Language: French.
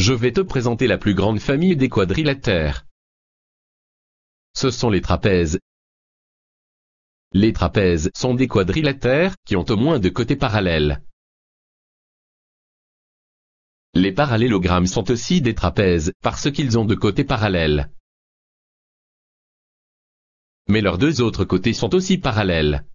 Je vais te présenter la plus grande famille des quadrilatères. Ce sont les trapèzes. Les trapèzes sont des quadrilatères qui ont au moins deux côtés parallèles. Les parallélogrammes sont aussi des trapèzes parce qu'ils ont deux côtés parallèles. Mais leurs deux autres côtés sont aussi parallèles.